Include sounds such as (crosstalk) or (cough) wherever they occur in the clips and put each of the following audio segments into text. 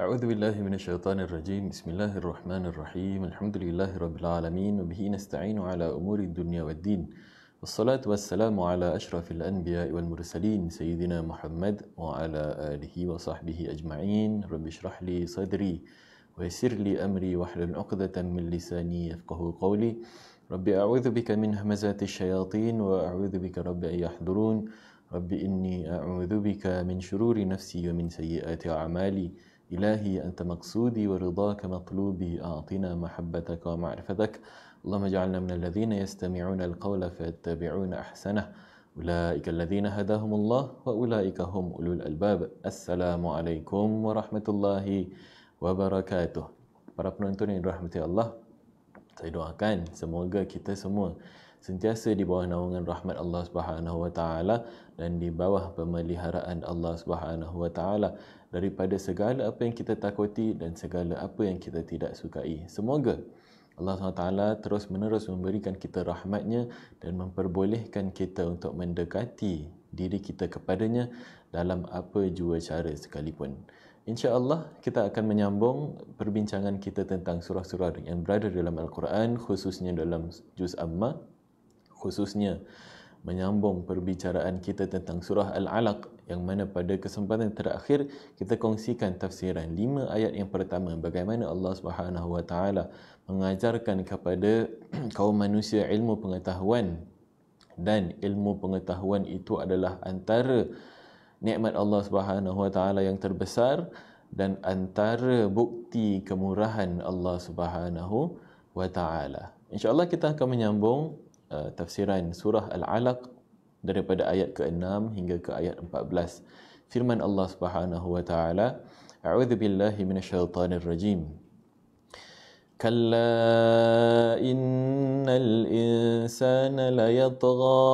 أعوذ بالله من الشيطان الرجيم بسم الله الرحمن الرحيم الحمد لله رب العالمين وبه نستعين على أمور الدنيا والدين والصلاة والسلام على أشرف الأنبياء والمرسلين سيدنا محمد وعلى آله وصحبه أجمعين رب اشرح لي صدري ويسر لي أمري واحلل عقدة من لساني يفقه قولي رب أعوذ بك من همزات الشياطين وأعوذ بك رب أن يحضرون رب إني أعوذ بك من شرور نفسي ومن سيئات أعمالي إلهي أنت مقصودي ورضاك مطلوبي أعطنا محبتك ومعرفتك اللهم اجعلنا من الذين يستمعون القول فيتبعون أحسنه أولئك الذين هداهم الله وأولئك هم أولو الألباب السلام عليكم ورحمة الله وبركاته Para penonton yang dirahmati Allah Saya doakan semoga kita semua sentiasa di bawah naungan rahmat Allah Subhanahu wa taala dan di bawah pemeliharaan Allah Subhanahu wa taala daripada segala apa yang kita takuti dan segala apa yang kita tidak sukai. Semoga Allah SWT terus menerus memberikan kita rahmatnya dan memperbolehkan kita untuk mendekati diri kita kepadanya dalam apa jua cara sekalipun. InsyaAllah kita akan menyambung perbincangan kita tentang surah-surah yang berada dalam Al-Quran khususnya dalam Juz Amma khususnya menyambung perbicaraan kita tentang surah Al-Alaq yang mana pada kesempatan terakhir kita kongsikan tafsiran lima ayat yang pertama bagaimana Allah Subhanahu wa taala mengajarkan kepada (clears throat) kaum manusia ilmu pengetahuan dan ilmu pengetahuan itu adalah antara nikmat Allah Subhanahu wa taala yang terbesar dan antara bukti kemurahan Allah Subhanahu wa taala. Insya-Allah kita akan menyambung uh, tafsiran surah Al-Alaq daripada ayat ke-6 hingga ke ayat 14 firman Allah Subhanahu wa taala a'udzu billahi minasyaitonir rajim كلا إن الإنسان ليطغى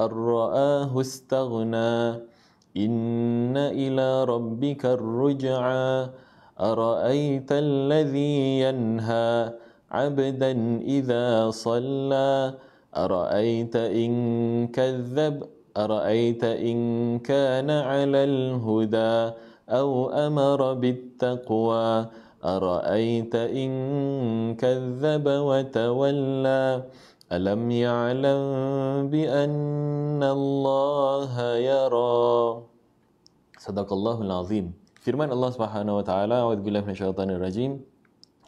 أن رآه استغنى إن إلى ربك الرجعى أرأيت الذي ينهى عبدا إذا صلى أرأيت إن كذب أرأيت إن كان على الهدى أو أمر بالتقوى أرأيت إن كذب وتولى ألم يعلم بأن الله يرى صدق الله العظيم فرمان الله سبحانه وتعالى أعوذ بالله من الشيطان الرجيم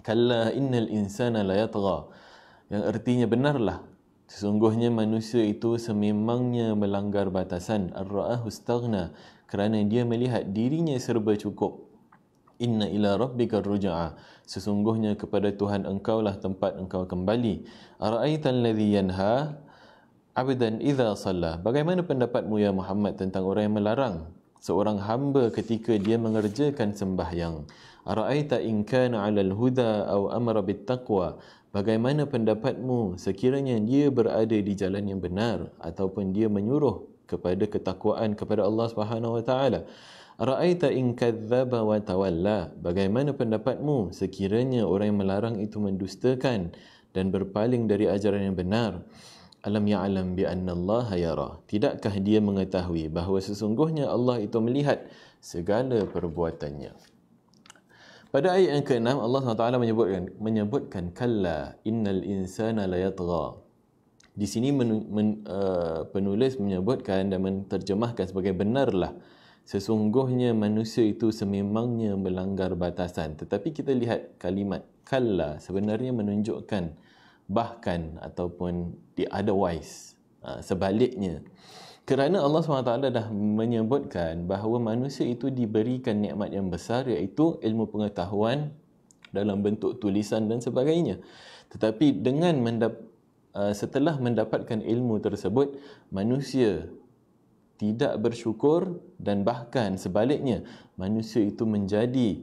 كلا إن الإنسان لا يطغى yang artinya benarlah Sesungguhnya manusia itu sememangnya melanggar batasan. Ar-ra'ah ustaghna. Kerana dia melihat dirinya serba cukup. Inna ila rabbika ruja'a. Sesungguhnya kepada Tuhan engkaulah tempat engkau kembali. Ara'aitan ladhi yanha. Abdan idha salah. Bagaimana pendapatmu ya Muhammad tentang orang yang melarang? Seorang hamba ketika dia mengerjakan sembahyang. Ara'aita in kana ala al-huda aw amara bit-taqwa. Bagaimana pendapatmu sekiranya dia berada di jalan yang benar ataupun dia menyuruh kepada ketakwaan kepada Allah Subhanahu wa taala? Ra'aita in kadzdzaba wa tawalla. Bagaimana pendapatmu sekiranya orang yang melarang itu mendustakan dan berpaling dari ajaran yang benar? Alam ya'lam bi anna Allah yara. Tidakkah dia mengetahui bahawa sesungguhnya Allah itu melihat segala perbuatannya? Pada ayat yang ke-6 Allah SWT menyebutkan menyebutkan kalla innal insana layatgha. Di sini men, men, uh, penulis menyebutkan dan menterjemahkan sebagai benarlah sesungguhnya manusia itu sememangnya melanggar batasan tetapi kita lihat kalimat kalla sebenarnya menunjukkan bahkan ataupun the otherwise uh, sebaliknya kerana Allah SWT dah menyebutkan bahawa manusia itu diberikan nikmat yang besar iaitu ilmu pengetahuan dalam bentuk tulisan dan sebagainya. Tetapi dengan mendap- uh, setelah mendapatkan ilmu tersebut, manusia tidak bersyukur dan bahkan sebaliknya manusia itu menjadi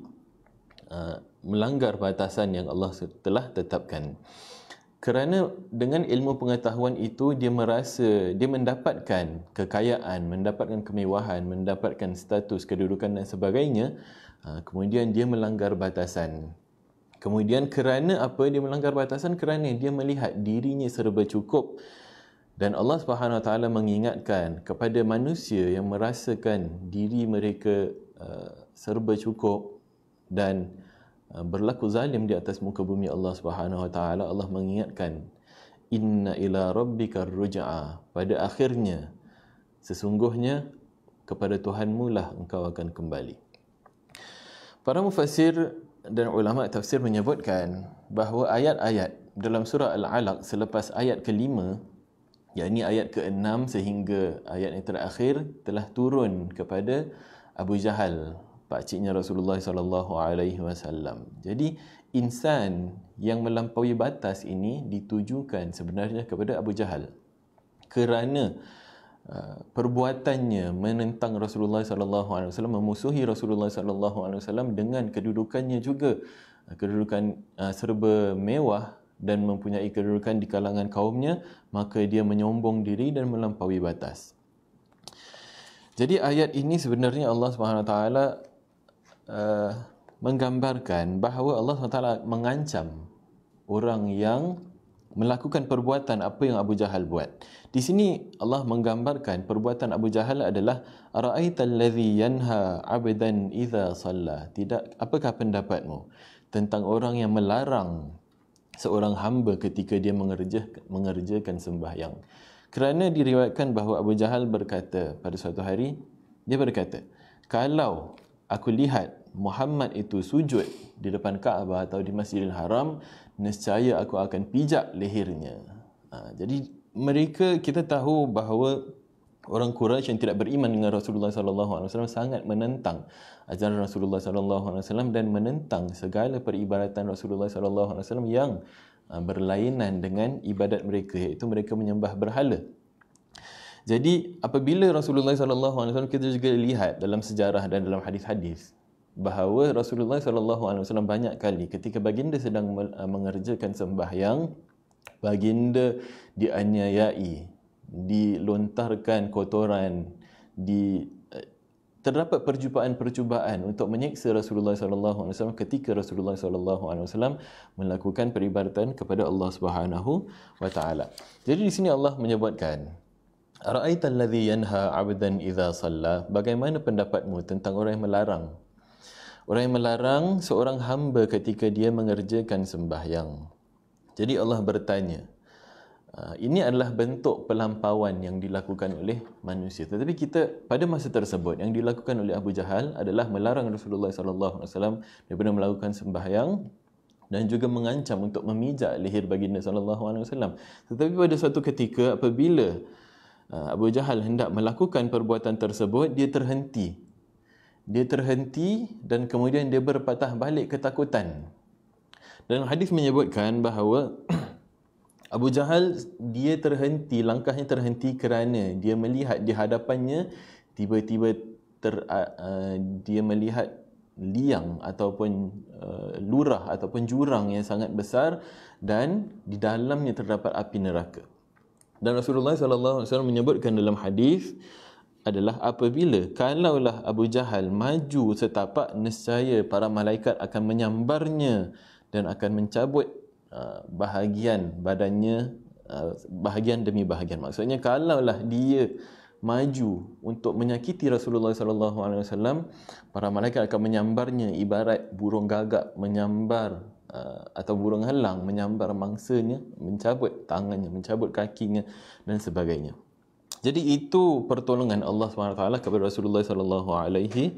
uh, melanggar batasan yang Allah telah tetapkan kerana dengan ilmu pengetahuan itu dia merasa dia mendapatkan kekayaan mendapatkan kemewahan mendapatkan status kedudukan dan sebagainya ah, kemudian dia melanggar batasan kemudian kerana apa dia melanggar batasan kerana dia melihat dirinya serba cukup dan Allah Subhanahu Wa Taala mengingatkan kepada manusia yang merasakan diri mereka ah, serba cukup dan Ah, berlaku zalim di atas muka bumi Allah Subhanahu wa taala Allah mengingatkan inna ila rabbikar ruj'a pada akhirnya sesungguhnya kepada Tuhanmu lah engkau akan kembali para mufasir dan ulama tafsir menyebutkan bahawa ayat-ayat dalam surah al-alaq selepas ayat kelima yakni ayat ke-6 sehingga ayat yang terakhir telah turun kepada Abu Jahal pakciknya Rasulullah sallallahu alaihi wasallam. Jadi insan yang melampaui batas ini ditujukan sebenarnya kepada Abu Jahal. Kerana uh, perbuatannya menentang Rasulullah sallallahu alaihi wasallam memusuhi Rasulullah sallallahu alaihi wasallam dengan kedudukannya juga uh, kedudukan uh, serba mewah dan mempunyai kedudukan di kalangan kaumnya maka dia menyombong diri dan melampaui batas. Jadi ayat ini sebenarnya Allah Subhanahu Wa Taala Eh, menggambarkan bahawa Allah SWT mengancam orang yang melakukan perbuatan apa yang Abu Jahal buat. Di sini Allah menggambarkan perbuatan Abu Jahal adalah ara'aital ladzi yanha 'abdan idza salla. Tidak apakah pendapatmu tentang orang yang melarang seorang hamba ketika dia mengerja, mengerjakan sembahyang? Kerana diriwayatkan bahawa Abu Jahal berkata pada suatu hari dia berkata, "Kalau aku lihat Muhammad itu sujud di depan Kaabah atau di Masjidil Haram, nescaya aku akan pijak lehernya. Ha, jadi mereka kita tahu bahawa orang Quraisy yang tidak beriman dengan Rasulullah sallallahu alaihi wasallam sangat menentang ajaran Rasulullah sallallahu alaihi wasallam dan menentang segala peribadatan Rasulullah sallallahu alaihi wasallam yang ha, berlainan dengan ibadat mereka iaitu mereka menyembah berhala. Jadi apabila Rasulullah sallallahu alaihi wasallam kita juga lihat dalam sejarah dan dalam hadis-hadis bahawa Rasulullah sallallahu alaihi wasallam banyak kali ketika baginda sedang eh, mengerjakan sembahyang baginda dianiayai dilontarkan kotoran di eh, terdapat perjumpaan-perjumpaan untuk menyiksa Rasulullah sallallahu alaihi wasallam ketika Rasulullah sallallahu alaihi wasallam melakukan peribadatan kepada Allah Subhanahu wa taala. Jadi di sini Allah menyebutkan Ra'aita allazi yanha 'abdan idza salla. Bagaimana pendapatmu tentang orang yang melarang? Orang yang melarang seorang hamba ketika dia mengerjakan sembahyang. Jadi Allah bertanya, ah, ini adalah bentuk pelampauan yang dilakukan oleh manusia. Tetapi kita pada masa tersebut yang dilakukan oleh Abu Jahal adalah melarang Rasulullah sallallahu alaihi wasallam daripada melakukan sembahyang dan juga mengancam untuk memijak leher baginda sallallahu alaihi wasallam. Tetapi pada suatu ketika apabila Ah, Abu Jahal hendak melakukan perbuatan tersebut, dia terhenti. Dia terhenti dan kemudian dia berpatah balik ketakutan. Dan hadis menyebutkan bahawa (clears throat) Abu Jahal dia terhenti, langkahnya terhenti kerana dia melihat di hadapannya tiba-tiba ter, uh, dia melihat liang ataupun uh, lurah ataupun jurang yang sangat besar dan di dalamnya terdapat api neraka. Dan Rasulullah sallallahu alaihi wasallam menyebutkan dalam hadis adalah apabila kalaulah Abu Jahal maju setapak nescaya para malaikat akan menyambarnya dan akan mencabut uh, bahagian badannya uh, bahagian demi bahagian maksudnya kalaulah dia maju untuk menyakiti Rasulullah sallallahu alaihi wasallam para malaikat akan menyambarnya ibarat burung gagak menyambar Uh, atau burung helang menyambar mangsanya, mencabut tangannya, mencabut kakinya dan sebagainya. Jadi itu pertolongan Allah SWT kepada Rasulullah sallallahu alaihi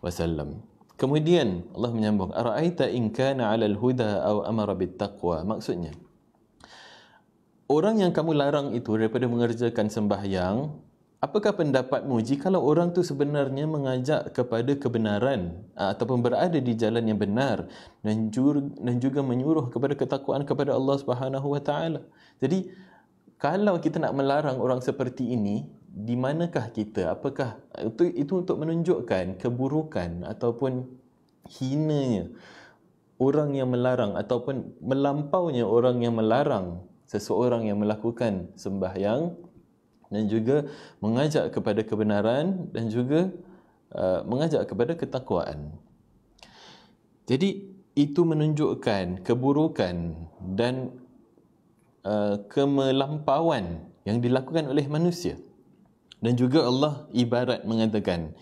wasallam. Kemudian Allah menyambung, "Ara'aita in kana 'alal huda aw amara bit taqwa?" Maksudnya, orang yang kamu larang itu daripada mengerjakan sembahyang apakah pendapatmu jikalau orang tu sebenarnya mengajak kepada kebenaran ataupun berada di jalan yang benar dan dan juga menyuruh kepada ketakwaan kepada Allah Subhanahu wa taala. Jadi kalau kita nak melarang orang seperti ini, di manakah kita? Apakah itu itu untuk menunjukkan keburukan ataupun hinanya orang yang melarang ataupun melampaunya orang yang melarang seseorang yang melakukan sembahyang dan juga mengajak kepada kebenaran dan juga uh, mengajak kepada ketakwaan. Jadi itu menunjukkan keburukan dan uh, kemelampauan yang dilakukan oleh manusia. Dan juga Allah ibarat mengatakan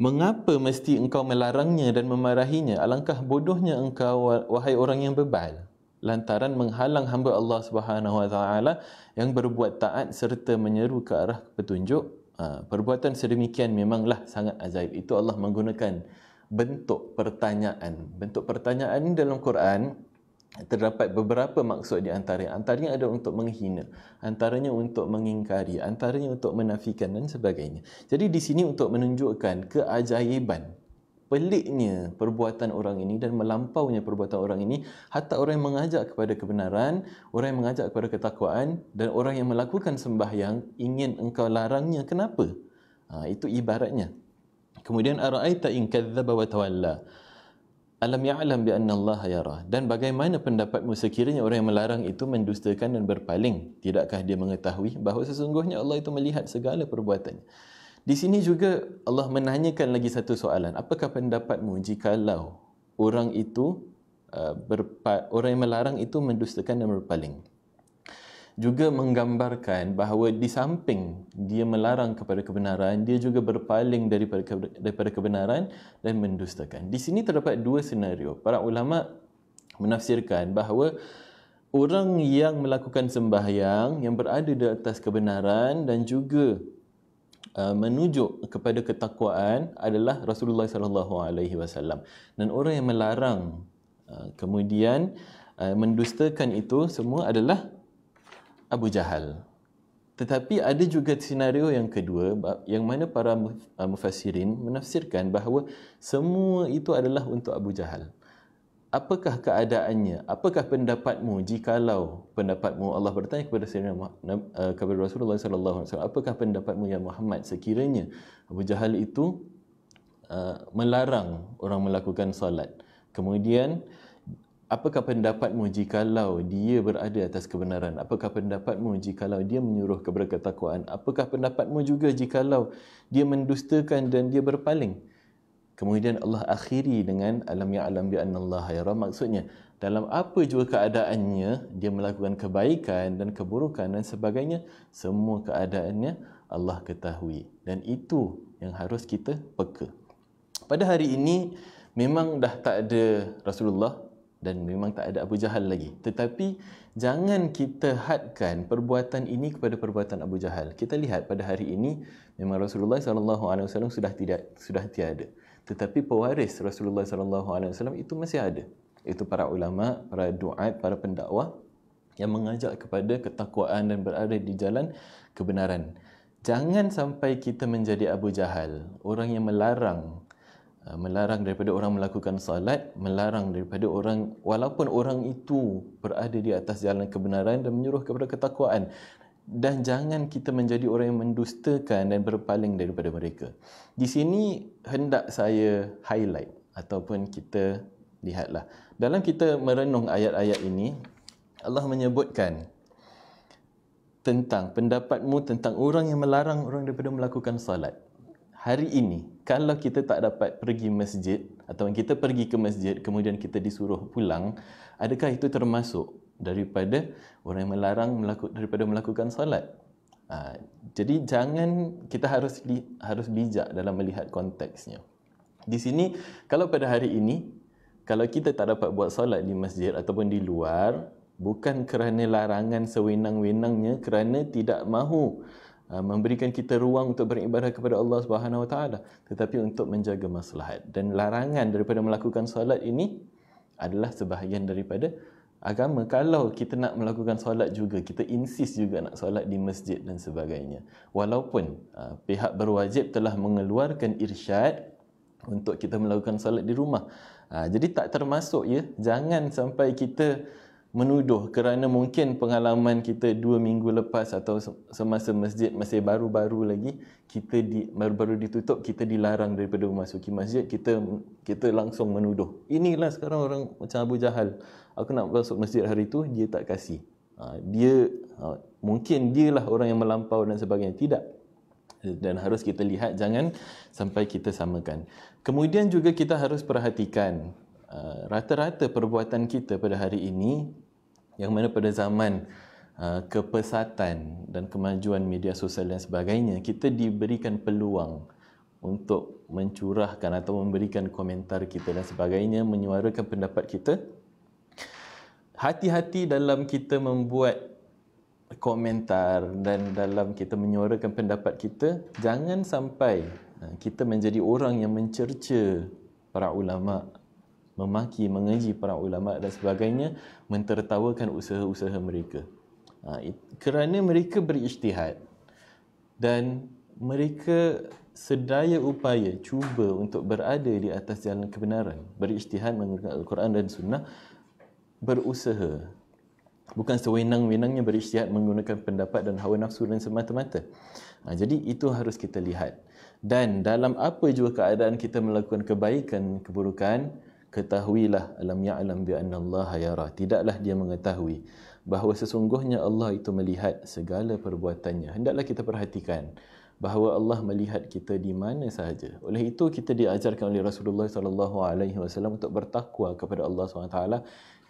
Mengapa mesti engkau melarangnya dan memarahinya? Alangkah bodohnya engkau, wahai orang yang bebal lantaran menghalang hamba Allah Subhanahu Wa Taala yang berbuat taat serta menyeru ke arah petunjuk ha, perbuatan sedemikian memanglah sangat ajaib itu Allah menggunakan bentuk pertanyaan bentuk pertanyaan ini dalam Quran terdapat beberapa maksud di antara antaranya ada untuk menghina antaranya untuk mengingkari antaranya untuk menafikan dan sebagainya jadi di sini untuk menunjukkan keajaiban peliknya perbuatan orang ini dan melampaunya perbuatan orang ini hatta orang yang mengajak kepada kebenaran orang yang mengajak kepada ketakwaan dan orang yang melakukan sembahyang ingin engkau larangnya kenapa ha, itu ibaratnya kemudian araita in kadzdzaba wa tawalla alam ya'lam bi anna Allah yara dan bagaimana pendapatmu sekiranya orang yang melarang itu mendustakan dan berpaling tidakkah dia mengetahui bahawa sesungguhnya Allah itu melihat segala perbuatannya di sini juga Allah menanyakan lagi satu soalan. Apakah pendapatmu jika law orang itu uh, berpa- orang yang melarang itu mendustakan dan berpaling? Juga menggambarkan bahawa di samping dia melarang kepada kebenaran, dia juga berpaling daripada ke- daripada kebenaran dan mendustakan. Di sini terdapat dua senario. Para ulama menafsirkan bahawa orang yang melakukan sembahyang yang berada di atas kebenaran dan juga Uh, menuju kepada ketakwaan adalah Rasulullah sallallahu alaihi wasallam dan orang yang melarang uh, kemudian uh, mendustakan itu semua adalah Abu Jahal tetapi ada juga senario yang kedua yang mana para mufassirin menafsirkan bahawa semua itu adalah untuk Abu Jahal apakah keadaannya apakah pendapatmu jikalau pendapatmu Allah bertanya kepada Sayyidina Muhammad eh, uh, Rasulullah sallallahu alaihi wasallam apakah pendapatmu ya Muhammad sekiranya Abu Jahal itu uh, melarang orang melakukan solat kemudian apakah pendapatmu jikalau dia berada atas kebenaran apakah pendapatmu jikalau dia menyuruh kepada ketakwaan apakah pendapatmu juga jikalau dia mendustakan dan dia berpaling Kemudian Allah akhiri dengan alam ya'lam bi anna Allah yara. Maksudnya dalam apa juga keadaannya dia melakukan kebaikan dan keburukan dan sebagainya semua keadaannya Allah ketahui dan itu yang harus kita peka. Pada hari ini memang dah tak ada Rasulullah dan memang tak ada Abu Jahal lagi. Tetapi jangan kita hadkan perbuatan ini kepada perbuatan Abu Jahal. Kita lihat pada hari ini memang Rasulullah sallallahu alaihi wasallam sudah tidak sudah tiada tetapi pewaris Rasulullah sallallahu alaihi wasallam itu masih ada itu para ulama para duat para pendakwah yang mengajak kepada ketakwaan dan berada di jalan kebenaran jangan sampai kita menjadi Abu Jahal orang yang melarang uh, melarang daripada orang melakukan salat melarang daripada orang walaupun orang itu berada di atas jalan kebenaran dan menyuruh kepada ketakwaan dan jangan kita menjadi orang yang mendustakan dan berpaling daripada mereka. Di sini hendak saya highlight ataupun kita lihatlah. Dalam kita merenung ayat-ayat ini, Allah menyebutkan tentang pendapatmu tentang orang yang melarang orang daripada melakukan salat. Hari ini, kalau kita tak dapat pergi masjid atau kita pergi ke masjid kemudian kita disuruh pulang, adakah itu termasuk daripada orang yang melarang melaku, daripada melakukan solat. Ha, jadi jangan kita harus li, harus bijak dalam melihat konteksnya. Di sini kalau pada hari ini kalau kita tak dapat buat solat di masjid ataupun di luar bukan kerana larangan sewenang-wenangnya kerana tidak mahu ha, memberikan kita ruang untuk beribadah kepada Allah Subhanahu Wa Taala tetapi untuk menjaga maslahat dan larangan daripada melakukan solat ini adalah sebahagian daripada agama kalau kita nak melakukan solat juga kita insis juga nak solat di masjid dan sebagainya walaupun uh, pihak berwajib telah mengeluarkan irsyad untuk kita melakukan solat di rumah uh, jadi tak termasuk ya jangan sampai kita menuduh kerana mungkin pengalaman kita dua minggu lepas atau semasa masjid masih baru-baru lagi kita di, baru-baru ditutup kita dilarang daripada memasuki masjid kita kita langsung menuduh inilah sekarang orang macam Abu Jahal aku nak masuk masjid hari itu dia tak kasi ha, dia ha, mungkin dia lah orang yang melampau dan sebagainya tidak dan harus kita lihat jangan sampai kita samakan kemudian juga kita harus perhatikan Uh, rata-rata perbuatan kita pada hari ini yang mana pada zaman uh, kepesatan dan kemajuan media sosial dan sebagainya kita diberikan peluang untuk mencurahkan atau memberikan komentar kita dan sebagainya menyuarakan pendapat kita hati-hati dalam kita membuat komentar dan dalam kita menyuarakan pendapat kita jangan sampai uh, kita menjadi orang yang mencerca para ulama memaki, mengaji para ulama dan sebagainya mentertawakan usaha-usaha mereka. Ha, kerana mereka berijtihad dan mereka sedaya upaya cuba untuk berada di atas jalan kebenaran, berijtihad menggunakan Al-Quran dan Sunnah, berusaha. Bukan sewenang-wenangnya berijtihad menggunakan pendapat dan hawa nafsu dan semata-mata. Ha, jadi itu harus kita lihat. Dan dalam apa juga keadaan kita melakukan kebaikan, keburukan, ketahuilah alam ya'lam bi anna Allah yara tidaklah dia mengetahui bahawa sesungguhnya Allah itu melihat segala perbuatannya hendaklah kita perhatikan bahawa Allah melihat kita di mana sahaja oleh itu kita diajarkan oleh Rasulullah sallallahu alaihi wasallam untuk bertakwa kepada Allah SWT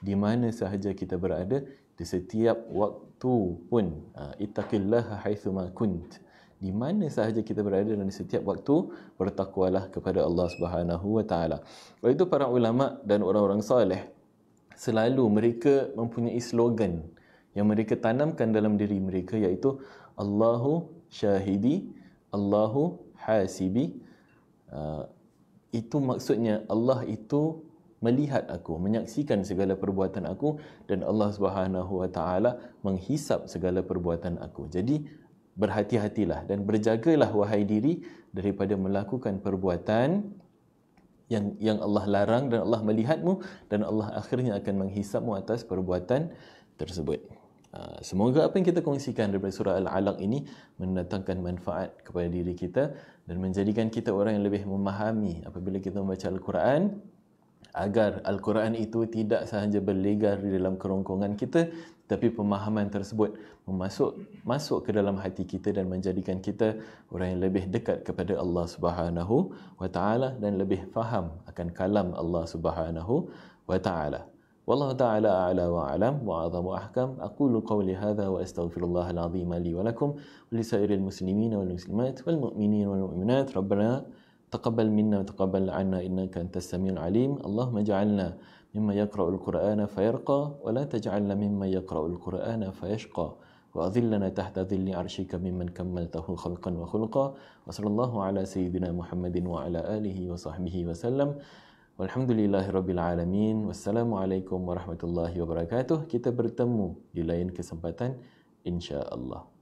di mana sahaja kita berada di setiap waktu pun ah, ittaqillaha haitsu ma kunt di mana sahaja kita berada dan di setiap waktu bertakwalah kepada Allah Subhanahu wa taala. Oleh itu para ulama dan orang-orang soleh selalu mereka mempunyai slogan yang mereka tanamkan dalam diri mereka iaitu Allahu syahidi, Allahu hasibi. Ah, itu maksudnya Allah itu melihat aku, menyaksikan segala perbuatan aku dan Allah Subhanahu wa taala menghisap segala perbuatan aku. Jadi berhati-hatilah dan berjagalah wahai diri daripada melakukan perbuatan yang yang Allah larang dan Allah melihatmu dan Allah akhirnya akan menghisapmu atas perbuatan tersebut. Ah, semoga apa yang kita kongsikan daripada surah Al-Alaq ini mendatangkan manfaat kepada diri kita dan menjadikan kita orang yang lebih memahami apabila kita membaca Al-Quran agar Al-Quran itu tidak sahaja berlegar di dalam kerongkongan kita tapi pemahaman tersebut memasuk masuk ke dalam hati kita dan menjadikan kita orang yang lebih dekat kepada Allah Subhanahu wa taala dan lebih faham akan kalam Allah Subhanahu wa taala والله تعالى أعلى وأعلم وأعظم أحكم wa قولي هذا Li الله العظيم لي ولكم ولسائر المسلمين والمسلمات والمؤمنين والمؤمنات ربنا تقبل منا وتقبل عنا إنك أنت السميع Alim. اللهم اجعلنا ممن يقرأ القرآن فيرقى ولا تجعلنا ممن يقرأ القرآن فيشقى وأظلنا تحت ظل عرشك ممن كملته خلقا وخلقا وصلى الله على سيدنا محمد وعلى آله وصحبه وسلم والحمد لله رب العالمين عليكم ورحمة الله وبركاته wabarakatuh Kita bertemu di lain kesempatan InsyaAllah